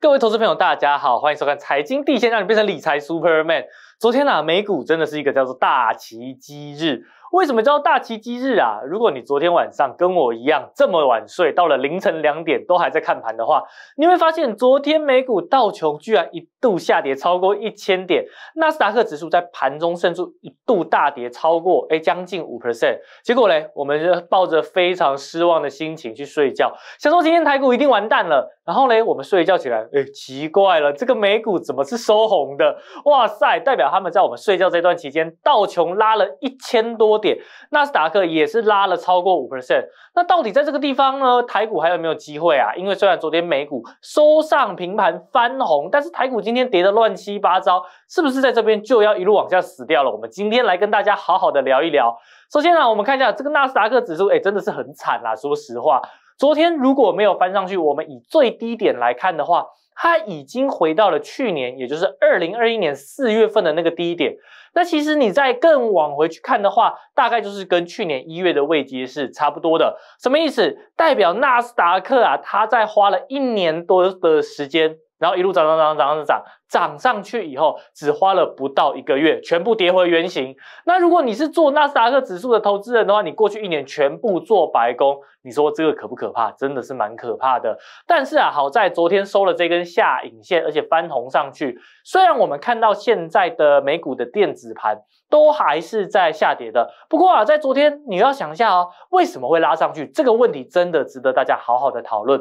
各位投资朋友，大家好，欢迎收看《财经地线》，让你变成理财 Superman。昨天呢，美股真的是一个叫做大奇迹日。为什么叫大奇迹日啊？如果你昨天晚上跟我一样这么晚睡，到了凌晨两点都还在看盘的话，你会发现昨天美股道琼居然一度下跌超过一千点，纳斯达克指数在盘中甚至一度大跌超过哎将近五 percent。结果嘞，我们抱着非常失望的心情去睡觉，想说今天台股一定完蛋了。然后嘞，我们睡一觉起来，哎，奇怪了，这个美股怎么是收红的？哇塞，代表他们在我们睡觉这段期间，道琼拉了一千多。点纳斯达克也是拉了超过五 percent，那到底在这个地方呢？台股还有没有机会啊？因为虽然昨天美股收上平盘翻红，但是台股今天跌的乱七八糟，是不是在这边就要一路往下死掉了？我们今天来跟大家好好的聊一聊。首先呢，我们看一下这个纳斯达克指数，哎，真的是很惨啦。说实话，昨天如果没有翻上去，我们以最低点来看的话。它已经回到了去年，也就是二零二一年四月份的那个低点。那其实你再更往回去看的话，大概就是跟去年一月的位阶是差不多的。什么意思？代表纳斯达克啊，它在花了一年多的时间。然后一路涨涨涨涨涨涨涨上去以后，只花了不到一个月，全部跌回原形。那如果你是做纳斯达克指数的投资人的话，你过去一年全部做白工，你说这个可不可怕？真的是蛮可怕的。但是啊，好在昨天收了这根下影线，而且翻红上去。虽然我们看到现在的美股的电子盘都还是在下跌的，不过啊，在昨天你要想一下哦，为什么会拉上去？这个问题真的值得大家好好的讨论。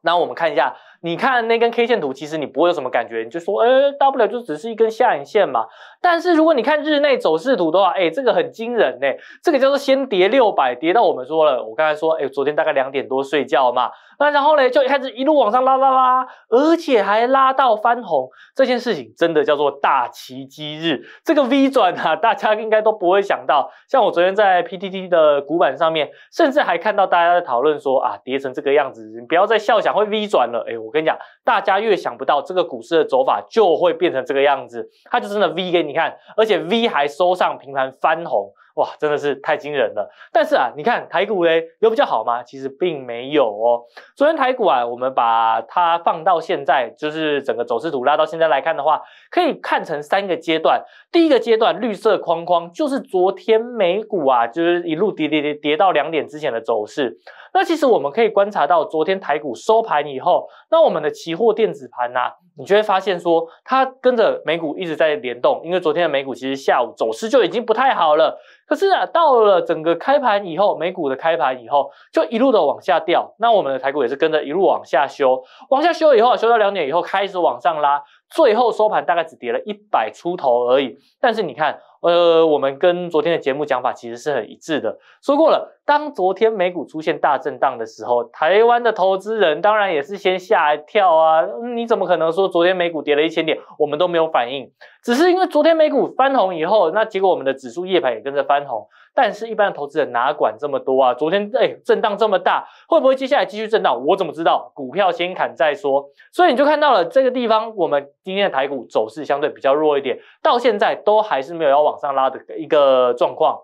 那我们看一下。你看那根 K 线图，其实你不会有什么感觉，你就说，哎，大不了就只是一根下影线嘛。但是如果你看日内走势图的话，哎，这个很惊人哎，这个叫做先跌六百，跌到我们说了，我刚才说，哎，昨天大概两点多睡觉嘛，那然后呢，就开始一路往上拉拉拉，而且还拉到翻红，这件事情真的叫做大奇迹日，这个 V 转啊，大家应该都不会想到，像我昨天在 PTT 的股板上面，甚至还看到大家在讨论说，啊，跌成这个样子，你不要再笑，想会 V 转了，哎。我跟你讲，大家越想不到这个股市的走法，就会变成这个样子。它就是那 V 给你看，而且 V 还收上平盘翻红。哇，真的是太惊人了！但是啊，你看台股咧有比较好吗？其实并没有哦。昨天台股啊，我们把它放到现在，就是整个走势图拉到现在来看的话，可以看成三个阶段。第一个阶段绿色框框，就是昨天美股啊，就是一路跌跌跌跌到两点之前的走势。那其实我们可以观察到，昨天台股收盘以后，那我们的期货电子盘呢，你就会发现说它跟着美股一直在联动，因为昨天的美股其实下午走势就已经不太好了。可是啊，到了整个开盘以后，美股的开盘以后，就一路的往下掉。那我们的台股也是跟着一路往下修，往下修以后啊，修到两点以后开始往上拉。最后收盘大概只跌了一百出头而已，但是你看，呃，我们跟昨天的节目讲法其实是很一致的，说过了，当昨天美股出现大震荡的时候，台湾的投资人当然也是先吓一跳啊，你怎么可能说昨天美股跌了一千点，我们都没有反应？只是因为昨天美股翻红以后，那结果我们的指数夜盘也跟着翻红。但是，一般的投资人哪管这么多啊？昨天哎，震荡这么大，会不会接下来继续震荡？我怎么知道？股票先砍再说。所以你就看到了这个地方，我们今天的台股走势相对比较弱一点，到现在都还是没有要往上拉的一个状况。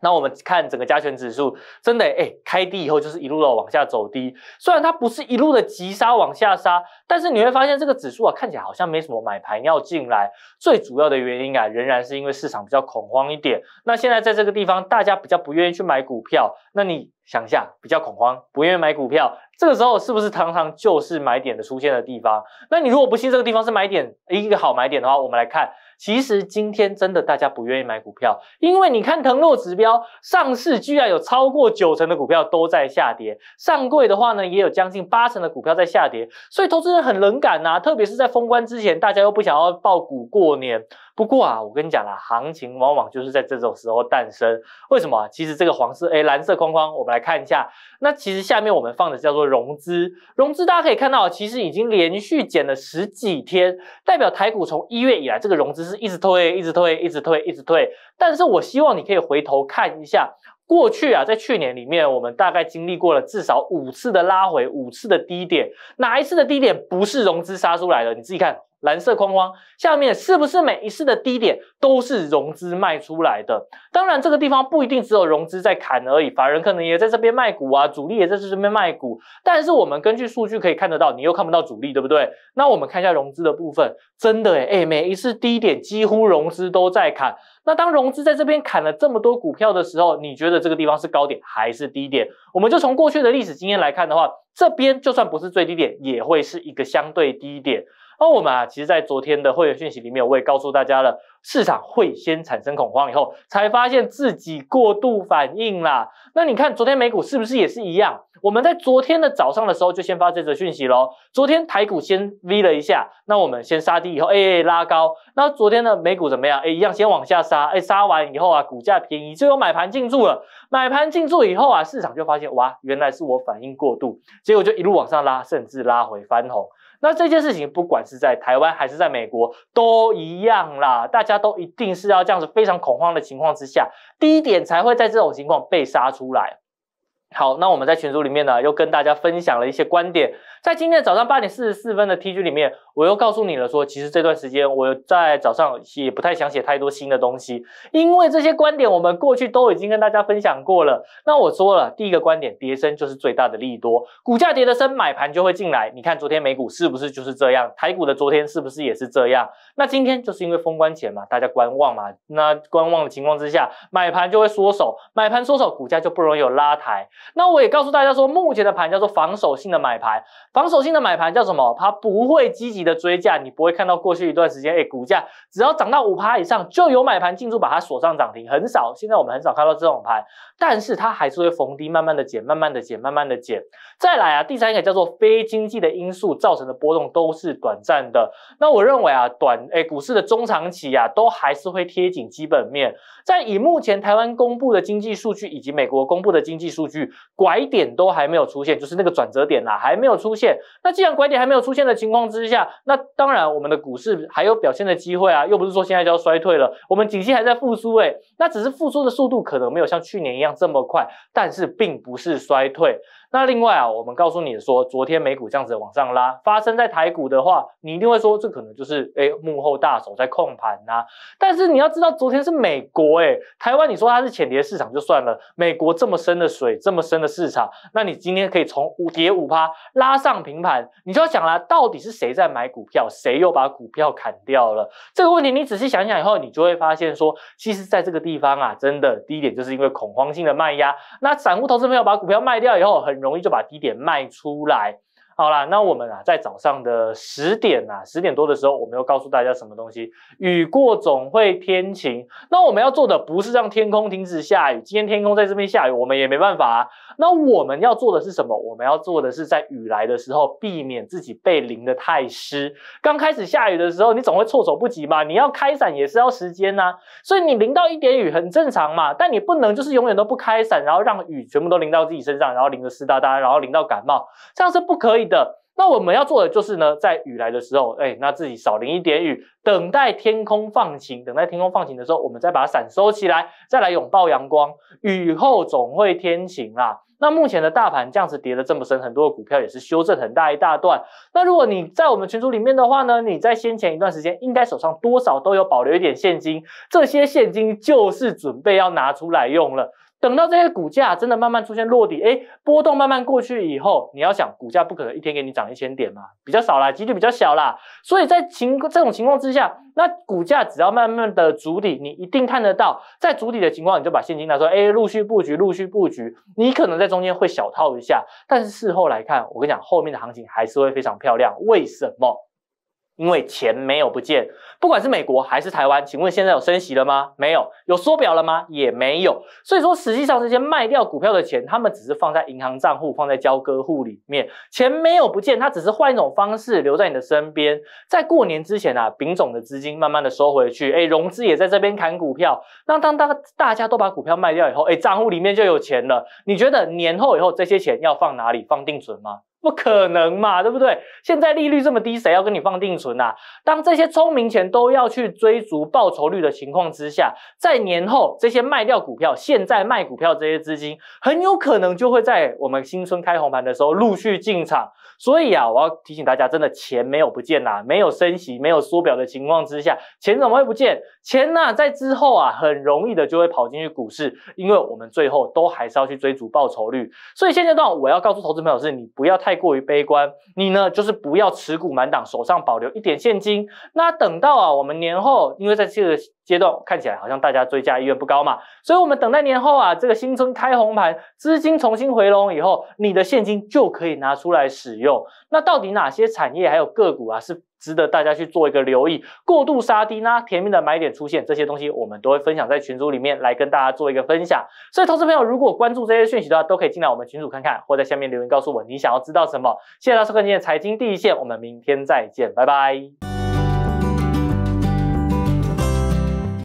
那我们看整个加权指数，真的，哎，开低以后就是一路的往下走低。虽然它不是一路的急杀往下杀，但是你会发现这个指数啊，看起来好像没什么买盘要进来。最主要的原因啊，仍然是因为市场比较恐慌一点。那现在在这个地方，大家比较不愿意去买股票。那你。想一下，比较恐慌，不愿意买股票，这个时候是不是常常就是买点的出现的地方？那你如果不信这个地方是买点一个好买点的话，我们来看，其实今天真的大家不愿意买股票，因为你看腾落指标，上市居然有超过九成的股票都在下跌，上柜的话呢，也有将近八成的股票在下跌，所以投资人很冷感呐，特别是在封关之前，大家又不想要爆股过年。不过啊，我跟你讲啦，行情往往就是在这种时候诞生。为什么？其实这个黄色哎蓝色框框，我们来。看一下，那其实下面我们放的叫做融资，融资大家可以看到，其实已经连续减了十几天，代表台股从一月以来，这个融资是一直推，一直推，一直推，一直推。但是我希望你可以回头看一下，过去啊，在去年里面，我们大概经历过了至少五次的拉回，五次的低点，哪一次的低点不是融资杀出来的？你自己看。蓝色框框下面是不是每一次的低点都是融资卖出来的？当然，这个地方不一定只有融资在砍而已，法人可能也在这边卖股啊，主力也在这边卖股。但是我们根据数据可以看得到，你又看不到主力，对不对？那我们看一下融资的部分，真的诶、诶，每一次低点几乎融资都在砍。那当融资在这边砍了这么多股票的时候，你觉得这个地方是高点还是低点？我们就从过去的历史经验来看的话，这边就算不是最低点，也会是一个相对低点。那我们啊，其实，在昨天的会员讯息里面，我也告诉大家了，市场会先产生恐慌，以后才发现自己过度反应啦。那你看，昨天美股是不是也是一样？我们在昨天的早上的时候就先发这则讯息喽。昨天台股先 V 了一下，那我们先杀低以后，哎，拉高。那昨天的美股怎么样？哎，一样先往下杀，哎，杀完以后啊，股价便宜就有买盘进驻了。买盘进驻以后啊，市场就发现，哇，原来是我反应过度，结果就一路往上拉，甚至拉回翻红。那这件事情，不管是在台湾还是在美国，都一样啦。大家都一定是要这样子非常恐慌的情况之下，低点才会在这种情况被杀出来。好，那我们在群组里面呢，又跟大家分享了一些观点。在今天的早上八点四十四分的 T G 里面，我又告诉你了，说其实这段时间我在早上也不太想写太多新的东西，因为这些观点我们过去都已经跟大家分享过了。那我说了，第一个观点，跌升就是最大的利多，股价跌得升，买盘就会进来。你看昨天美股是不是就是这样？台股的昨天是不是也是这样？那今天就是因为封关前嘛，大家观望嘛，那观望的情况之下，买盘就会缩手，买盘缩手，股价就不容易有拉抬。那我也告诉大家说，目前的盘叫做防守性的买盘，防守性的买盘叫什么？它不会积极的追价，你不会看到过去一段时间，哎，股价只要涨到五趴以上就有买盘进驻把它锁上涨停，很少。现在我们很少看到这种盘，但是它还是会逢低慢慢的减，慢慢的减，慢慢的减。再来啊，第三个叫做非经济的因素造成的波动都是短暂的。那我认为啊，短哎，股市的中长期啊，都还是会贴紧基本面。在以目前台湾公布的经济数据以及美国公布的经济数据。拐点都还没有出现，就是那个转折点啦，还没有出现。那既然拐点还没有出现的情况之下，那当然我们的股市还有表现的机会啊，又不是说现在就要衰退了。我们景气还在复苏，哎，那只是复苏的速度可能没有像去年一样这么快，但是并不是衰退。那另外啊，我们告诉你说，昨天美股这样子往上拉，发生在台股的话，你一定会说这可能就是哎幕后大手在控盘呐。但是你要知道，昨天是美国哎，台湾你说它是浅碟市场就算了，美国这么深的水，这么深的市场，那你今天可以从五跌五趴拉上平盘，你就要想了，到底是谁在买股票，谁又把股票砍掉了？这个问题你仔细想想以后，你就会发现说，其实在这个地方啊，真的第一点就是因为恐慌性的卖压，那散户投资友把股票卖掉以后很。容易就把低点卖出来。好啦，那我们啊，在早上的十点啊，十点多的时候，我们要告诉大家什么东西？雨过总会天晴。那我们要做的不是让天空停止下雨，今天天空在这边下雨，我们也没办法。啊。那我们要做的是什么？我们要做的是在雨来的时候，避免自己被淋的太湿。刚开始下雨的时候，你总会措手不及嘛，你要开伞也是要时间呐。所以你淋到一点雨很正常嘛，但你不能就是永远都不开伞，然后让雨全部都淋到自己身上，然后淋的湿哒哒，然后淋到感冒，这样是不可以。的那我们要做的就是呢，在雨来的时候，哎，那自己少淋一点雨，等待天空放晴，等待天空放晴的时候，我们再把伞收起来，再来拥抱阳光。雨后总会天晴啦。那目前的大盘这样子跌的这么深，很多股票也是修正很大一大段。那如果你在我们群组里面的话呢，你在先前一段时间应该手上多少都有保留一点现金，这些现金就是准备要拿出来用了。等到这些股价真的慢慢出现落底，哎，波动慢慢过去以后，你要想，股价不可能一天给你涨一千点嘛，比较少啦，几率比较小啦。所以在情这种情况之下，那股价只要慢慢的筑底，你一定看得到，在筑底的情况，你就把现金拿出来，哎，陆续布局，陆续布局。你可能在中间会小套一下，但是事后来看，我跟你讲，后面的行情还是会非常漂亮。为什么？因为钱没有不见，不管是美国还是台湾，请问现在有升息了吗？没有，有缩表了吗？也没有。所以说，实际上这些卖掉股票的钱，他们只是放在银行账户，放在交割户里面，钱没有不见，它只是换一种方式留在你的身边。在过年之前啊，丙种的资金慢慢的收回去，哎，融资也在这边砍股票。那当大大家都把股票卖掉以后，哎，账户里面就有钱了。你觉得年后以后这些钱要放哪里？放定存吗？不可能嘛，对不对？现在利率这么低，谁要跟你放定存呐？当这些聪明钱都要去追逐报酬率的情况之下，在年后这些卖掉股票、现在卖股票这些资金，很有可能就会在我们新春开红盘的时候陆续进场。所以啊，我要提醒大家，真的钱没有不见呐，没有升息、没有缩表的情况之下，钱怎么会不见？钱呐，在之后啊，很容易的就会跑进去股市，因为我们最后都还是要去追逐报酬率。所以现阶段我要告诉投资朋友是，你不要太。太过于悲观，你呢？就是不要持股满档，手上保留一点现金。那等到啊，我们年后，因为在这个。阶段看起来好像大家追加意愿不高嘛，所以我们等待年后啊，这个新春开红盘，资金重新回笼以后，你的现金就可以拿出来使用。那到底哪些产业还有个股啊，是值得大家去做一个留意？过度杀低呢，甜蜜的买点出现，这些东西我们都会分享在群组里面来跟大家做一个分享。所以，投资朋友如果关注这些讯息的话，都可以进来我们群组看看，或在下面留言告诉我你想要知道什么。谢谢大家收看今天的财经第一线，我们明天再见，拜拜。